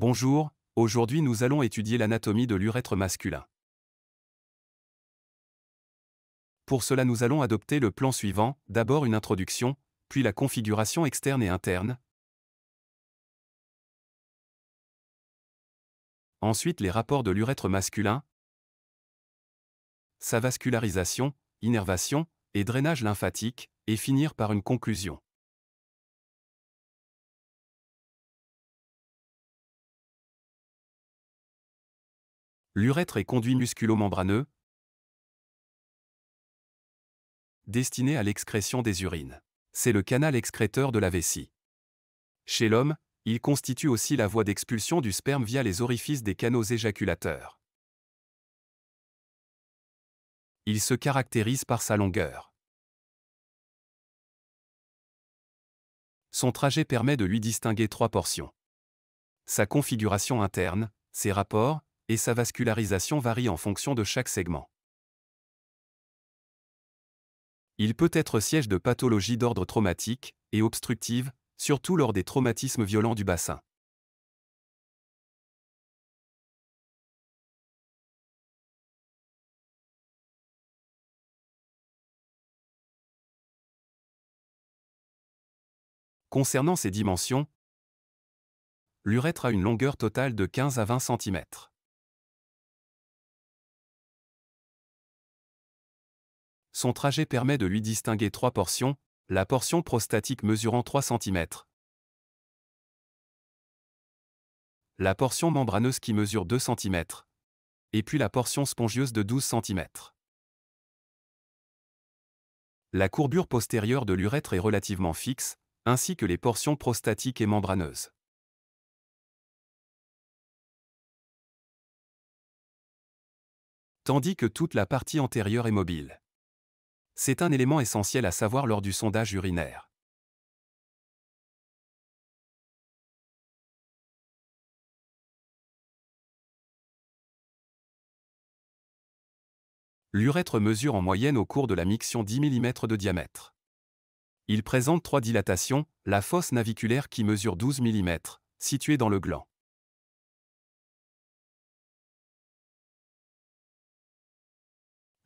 Bonjour, aujourd'hui nous allons étudier l'anatomie de l'urètre masculin. Pour cela nous allons adopter le plan suivant, d'abord une introduction, puis la configuration externe et interne. Ensuite les rapports de l'urètre masculin, sa vascularisation, innervation et drainage lymphatique, et finir par une conclusion. l'urètre est conduit musculo-membraneux, destiné à l'excrétion des urines. C'est le canal excréteur de la vessie. Chez l'homme, il constitue aussi la voie d'expulsion du sperme via les orifices des canaux éjaculateurs. Il se caractérise par sa longueur. Son trajet permet de lui distinguer trois portions. Sa configuration interne, ses rapports, et sa vascularisation varie en fonction de chaque segment. Il peut être siège de pathologies d'ordre traumatique et obstructive, surtout lors des traumatismes violents du bassin. Concernant ses dimensions, l'urètre a une longueur totale de 15 à 20 cm. Son trajet permet de lui distinguer trois portions, la portion prostatique mesurant 3 cm, la portion membraneuse qui mesure 2 cm, et puis la portion spongieuse de 12 cm. La courbure postérieure de l'urètre est relativement fixe, ainsi que les portions prostatiques et membraneuses. Tandis que toute la partie antérieure est mobile. C'est un élément essentiel à savoir lors du sondage urinaire. L'urètre mesure en moyenne au cours de la miction 10 mm de diamètre. Il présente trois dilatations, la fosse naviculaire qui mesure 12 mm, située dans le gland.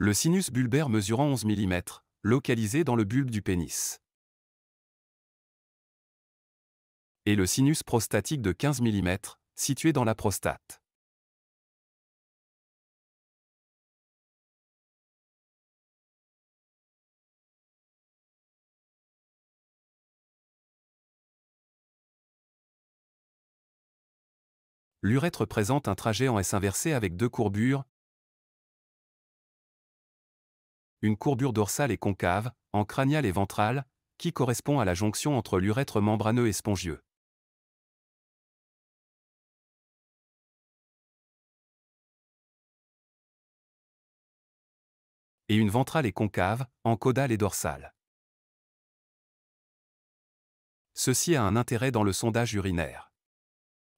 le sinus bulbaire mesurant 11 mm, localisé dans le bulbe du pénis. Et le sinus prostatique de 15 mm, situé dans la prostate. L'urètre présente un trajet en S inversé avec deux courbures, une courbure dorsale et concave, en crânial et ventrale, qui correspond à la jonction entre l'urètre membraneux et spongieux. et une ventrale et concave, en caudale et dorsale. Ceci a un intérêt dans le sondage urinaire.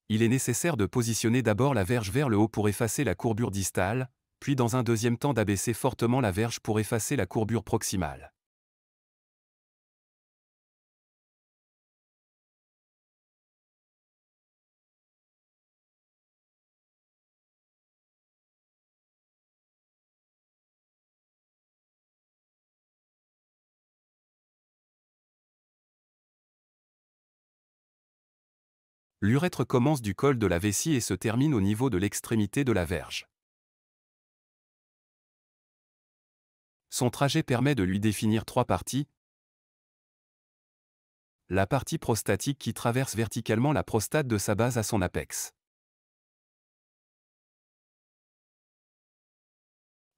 Il est nécessaire de positionner d'abord la verge vers le haut pour effacer la courbure distale, puis dans un deuxième temps d'abaisser fortement la verge pour effacer la courbure proximale. L'urètre commence du col de la vessie et se termine au niveau de l'extrémité de la verge. Son trajet permet de lui définir trois parties. La partie prostatique qui traverse verticalement la prostate de sa base à son apex.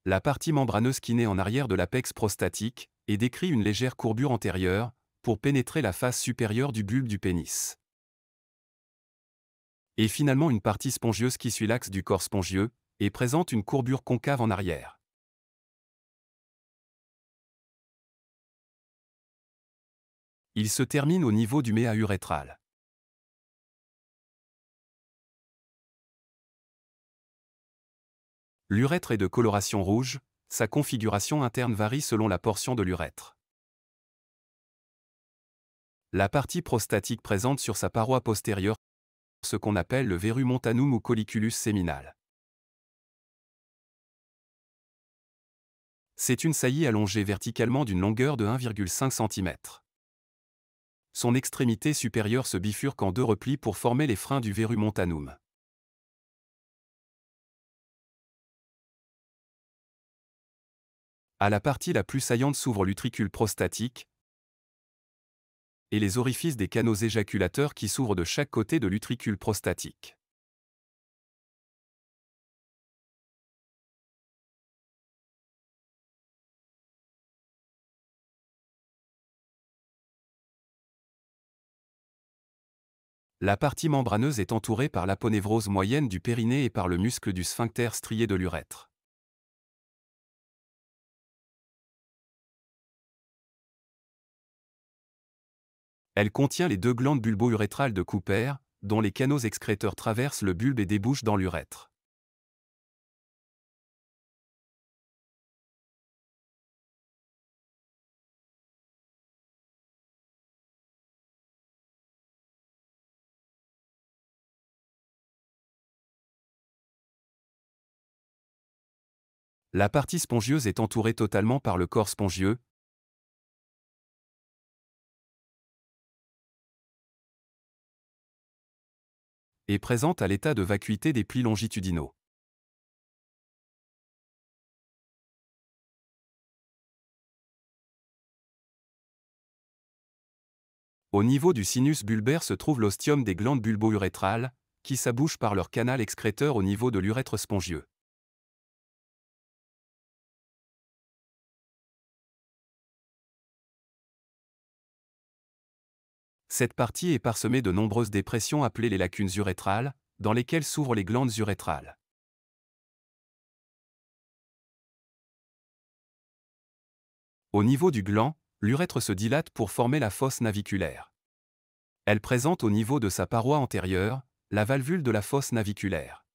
La partie membraneuse qui naît en arrière de l'apex prostatique et décrit une légère courbure antérieure pour pénétrer la face supérieure du bulbe du pénis. Et finalement une partie spongieuse qui suit l'axe du corps spongieux et présente une courbure concave en arrière. Il se termine au niveau du méa urétral. L'urètre est de coloration rouge, sa configuration interne varie selon la portion de l'urètre. La partie prostatique présente sur sa paroi postérieure ce qu'on appelle le verru montanum ou colliculus séminal. C'est une saillie allongée verticalement d'une longueur de 1,5 cm son extrémité supérieure se bifurque en deux replis pour former les freins du verru montanum. À la partie la plus saillante s'ouvre l'utricule prostatique et les orifices des canaux éjaculateurs qui s'ouvrent de chaque côté de l'utricule prostatique. La partie membraneuse est entourée par l'aponévrose moyenne du périnée et par le muscle du sphincter strié de l'urètre. Elle contient les deux glandes bulbo-urétrales de Cooper, dont les canaux excréteurs traversent le bulbe et débouchent dans l'urètre. La partie spongieuse est entourée totalement par le corps spongieux. et présente à l'état de vacuité des plis longitudinaux. Au niveau du sinus bulbaire se trouve l'ostium des glandes bulbo-urétrales, qui s'abouchent par leur canal excréteur au niveau de l'urètre spongieux. Cette partie est parsemée de nombreuses dépressions appelées les lacunes urétrales, dans lesquelles s'ouvrent les glandes urétrales. Au niveau du gland, l'urètre se dilate pour former la fosse naviculaire. Elle présente au niveau de sa paroi antérieure la valvule de la fosse naviculaire.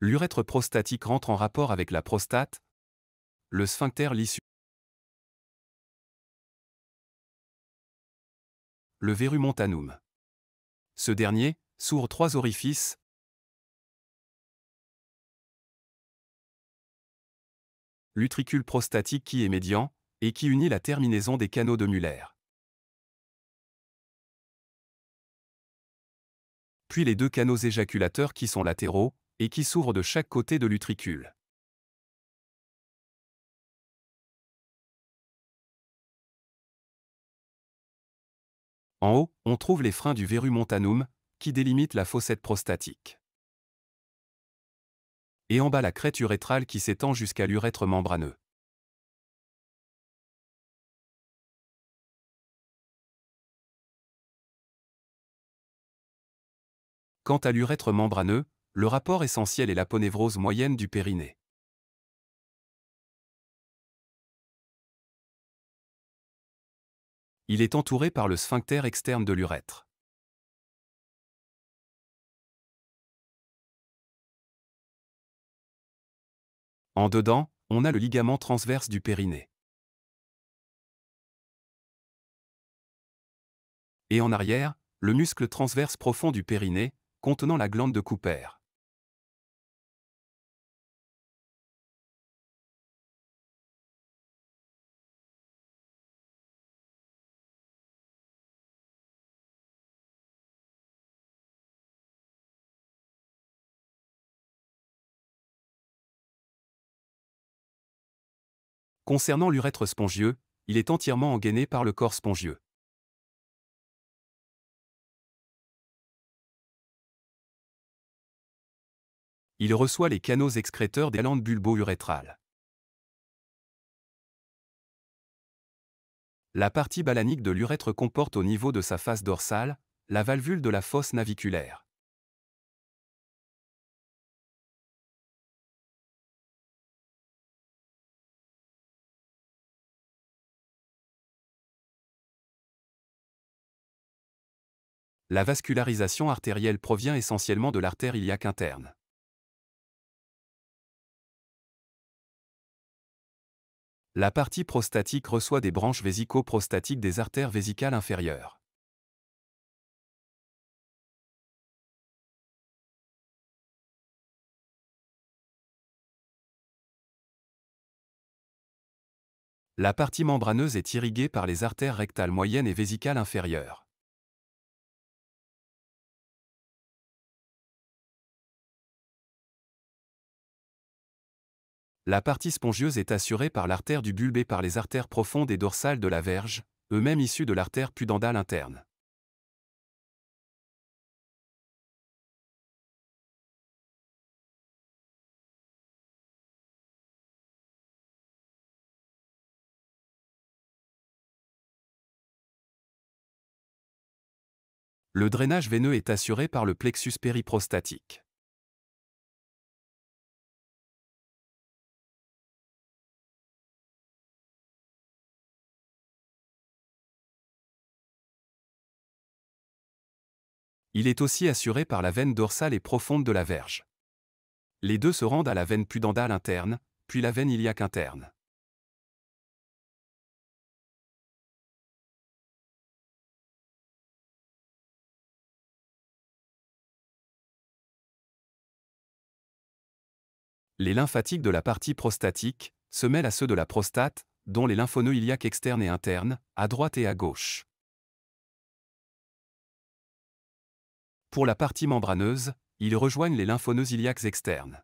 L'urètre prostatique rentre en rapport avec la prostate, le sphincter l'issue. Le montanum. Ce dernier s'ouvre trois orifices. L'utricule prostatique qui est médian et qui unit la terminaison des canaux de Muller. Puis les deux canaux éjaculateurs qui sont latéraux, et qui s'ouvre de chaque côté de l'utricule. En haut, on trouve les freins du verru montanum, qui délimite la fossette prostatique. Et en bas la crête urétrale qui s'étend jusqu'à l'urètre membraneux. Quant à l'urètre membraneux, le rapport essentiel est la moyenne du périnée. Il est entouré par le sphincter externe de l'urètre. En dedans, on a le ligament transverse du périnée. Et en arrière, le muscle transverse profond du périnée, contenant la glande de Cooper. Concernant l'urètre spongieux, il est entièrement engainé par le corps spongieux. Il reçoit les canaux excréteurs des landes bulbo-urétrales. La partie balanique de l'urètre comporte au niveau de sa face dorsale la valvule de la fosse naviculaire. la vascularisation artérielle provient essentiellement de l'artère iliaque interne. La partie prostatique reçoit des branches vésico-prostatiques des artères vésicales inférieures. La partie membraneuse est irriguée par les artères rectales moyennes et vésicales inférieures. La partie spongieuse est assurée par l'artère du bulbe et par les artères profondes et dorsales de la verge, eux-mêmes issus de l'artère pudendale interne. Le drainage veineux est assuré par le plexus périprostatique. il est aussi assuré par la veine dorsale et profonde de la verge. Les deux se rendent à la veine pudendale interne, puis la veine iliaque interne. Les lymphatiques de la partie prostatique se mêlent à ceux de la prostate, dont les lymphoneux iliaques externes et internes, à droite et à gauche. Pour la partie membraneuse, ils rejoignent les lymphoneuses iliaques externes.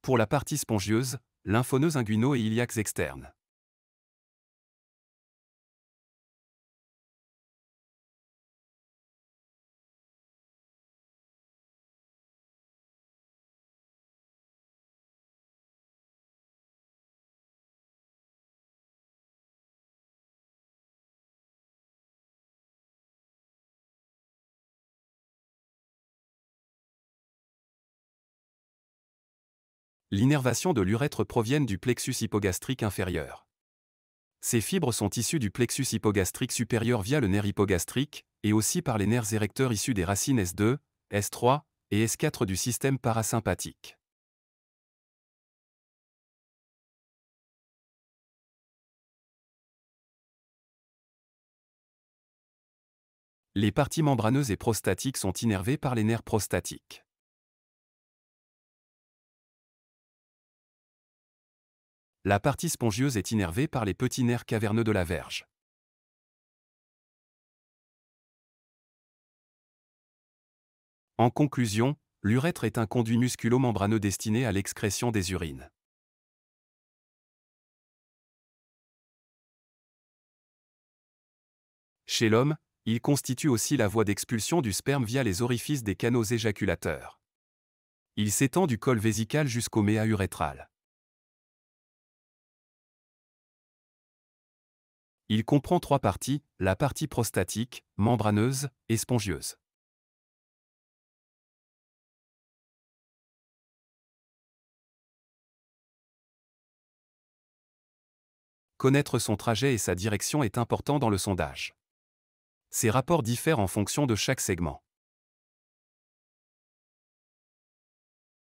Pour la partie spongieuse, lymphoneuses inguinaux et iliaques externes. L'innervation de l'urètre provient du plexus hypogastrique inférieur. Ces fibres sont issues du plexus hypogastrique supérieur via le nerf hypogastrique, et aussi par les nerfs érecteurs issus des racines S2, S3 et S4 du système parasympathique. Les parties membraneuses et prostatiques sont innervées par les nerfs prostatiques. la partie spongieuse est innervée par les petits nerfs caverneux de la verge. En conclusion, l'urètre est un conduit musculo-membraneux destiné à l'excrétion des urines. Chez l'homme, il constitue aussi la voie d'expulsion du sperme via les orifices des canaux éjaculateurs. Il s'étend du col vésical jusqu'au méa urétral. Il comprend trois parties, la partie prostatique, membraneuse et spongieuse. Connaître son trajet et sa direction est important dans le sondage. Ces rapports diffèrent en fonction de chaque segment.